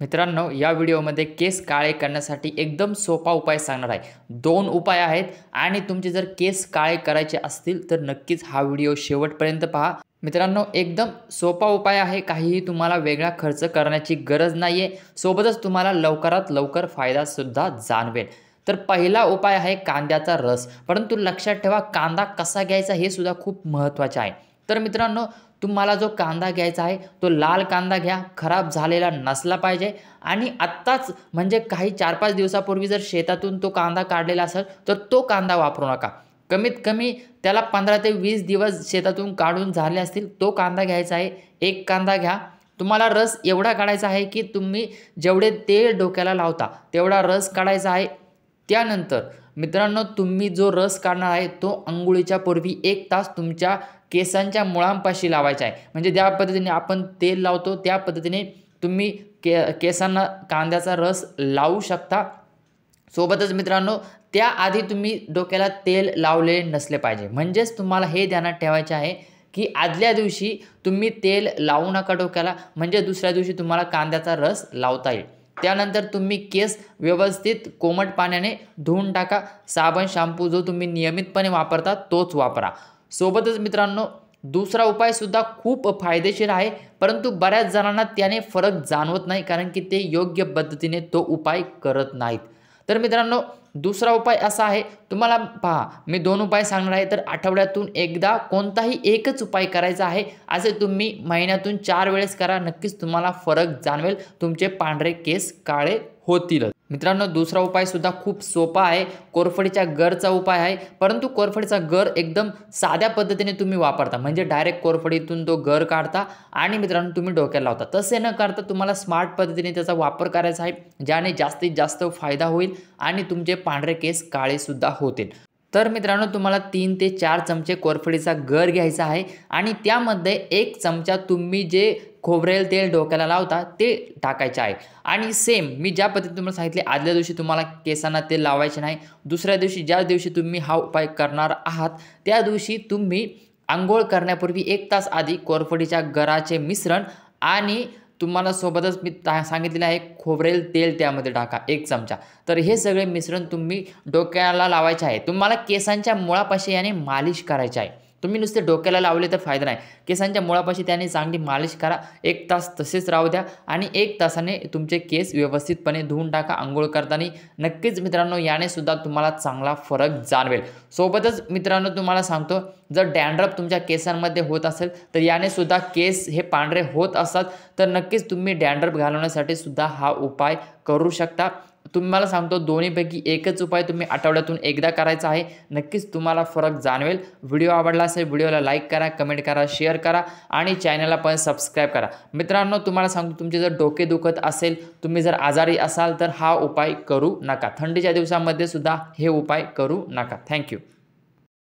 मित्रांनो या व्हिडिओमध्ये केस काळे करण्यासाठी एकदम सोपा उपाय सांगणार आहे दोन उपाय आहेत आणि तुमचे जर केस काळे करायचे असतील तर नक्कीच हा व्हिडिओ शेवटपर्यंत पहा मित्रांनो एकदम सोपा उपाय आहे काहीही तुम्हाला वेगळा खर्च करण्याची गरज नाही सोबतच तुम्हाला लवकरात लवकर फायदासुद्धा जाणवेल तर पहिला उपाय आहे कांद्याचा रस परंतु लक्षात ठेवा कांदा कसा घ्यायचा हे सुद्धा खूप महत्त्वाचे आहे तर मित्रांनो तुम्हाला जो कांदा घ्यायचा आहे तो लाल कांदा घ्या खराब झालेला नसला पाहिजे आणि आत्ताच म्हणजे काही चार पाच दिवसापूर्वी जर शेतातून तो कांदा काढलेला असेल तर तो कांदा वापरू नका कमीत कमी त्याला पंधरा ते वीस दिवस शेतातून काढून झाले असतील तो कांदा घ्यायचा आहे एक कांदा घ्या तुम्हाला रस एवढा काढायचा आहे की तुम्ही जेवढे तेल डोक्याला लावता तेवढा रस काढायचा आहे त्यानंतर मित्रांनो तुम्ही जो रस काढणार आहे तो अंघोळीच्या पूर्वी एक तास तुमच्या केसांच्या मुळांपाशी लावायचा आहे म्हणजे ज्या पद्धतीने आपण तेल लावतो त्या पद्धतीने तुम्ही के केसांना कांद्याचा रस लावू शकता सोबतच मित्रांनो त्याआधी तुम्ही डोक्याला तेल लावले नसले पाहिजे म्हणजेच तुम्हाला हे ध्यानात ठेवायचे आहे की आदल्या दिवशी तुम्ही तेल लावू नका डोक्याला म्हणजे दुसऱ्या दिवशी तुम्हाला कांद्याचा रस लावता येईल त्यानंतर तुम्ही केस व्यवस्थित कोमट पाण्याने धुवून टाका साबण शॅम्पू जो तुम्ही नियमितपणे वापरता तोच वापरा सोबतच मित्रांनो दुसरा उपाय सुद्धा खूप फायदेशीर आहे परंतु बऱ्याच जणांना त्याने फरक जाणवत नाही कारण की ते योग्य पद्धतीने तो उपाय करत नाहीत तर मित्रांनो दुसरा उपाय असा आहे तुम्हाला पहा मी दोन उपाय सांगणार आहे तर आठवड्यातून एकदा कोणताही एकच उपाय करायचा आहे असे तुम्ही महिन्यातून चार वेळेस करा नक्कीच तुम्हाला फरक जाणवेल तुमचे पांढरे केस काळे होतीलच मित्रांनो दुसरा उपाय सुद्धा खूप सोपा आहे कोरफडीच्या गरचा उपाय आहे परंतु कोरफडीचा गर एकदम साध्या पद्धतीने तुम्ही वापरता म्हणजे डायरेक्ट कोरफडीतून तो गर काढता आणि मित्रांनो तुम्ही डोक्याला लावता तसे न करता तुम्हाला स्मार्ट पद्धतीने त्याचा वापर करायचा आहे ज्याने जास्तीत जास्त फायदा होईल आणि तुमचे पांढरे केस काळेसुद्धा होतील तर मित्रांनो तुम्हाला तीन ते चार चमचे कोरफडीचा गर घ्यायचा आहे आणि त्यामध्ये एक चमचा तुम्ही जे खोबरेल तेल डोक्याला लावता ते टाकायचे आहे आणि सेम मी ज्या पद्धतीने तुम्हाला सांगितले आदल्या दिवशी तुम्हाला केसांना तेल लावायचे नाही दुसऱ्या दिवशी ज्या दिवशी तुम्ही हा उपाय करणार आहात त्या दिवशी तुम्ही आंघोळ करण्यापूर्वी एक तास आधी कोरफडीच्या गराचे मिश्रण आणि तुम्हाला सोबतच मी ता सांगितलेलं आहे खोबरेल तेल त्यामध्ये टाका एक चमचा तर हे सगळे मिश्रण तुम्ही डोक्याला लावायचे आहे तुम्हाला केसांच्या मुळापाशी याने मालिश करायचे आहे तुम्ही नुसते डोक्याला लावले तर फायदा नाही केसांच्या मुळापाशी त्याने चांगली मालिश करा एक तास तसेच राहू द्या आणि एक तासाने तुमचे केस व्यवस्थितपणे धुवून टाका आंघोळ करताना नक्कीच मित्रांनो याने सुद्धा तुम्हाला चांगला फरक जाणवेल सोबतच मित्रांनो तुम्हाला सांगतो जर डॅन्ड्रप तुमच्या केसांमध्ये होत असेल तर याने सुद्धा केस हे पांढरे होत असतात तर नक्कीच तुम्ही डॅन्ड्रप घालवण्यासाठी सुद्धा हा उपाय करू शकता तुम्हाला सांगतो दोन्हीपैकी एकच उपाय तुम्ही आठवड्यातून एकदा करायचा आहे नक्कीच तुम्हाला फरक जाणवेल व्हिडिओ आवडला असेल व्हिडिओला लाईक करा कमेंट करा शेअर करा आणि चॅनलला पण सबस्क्राईब करा मित्रांनो तुम्हाला सांगतो तुमचे जर डोके दुखत असेल तुम्ही जर आजारी असाल तर हा उपाय करू नका थंडीच्या दिवसामध्ये सुद्धा हे उपाय करू नका थँक्यू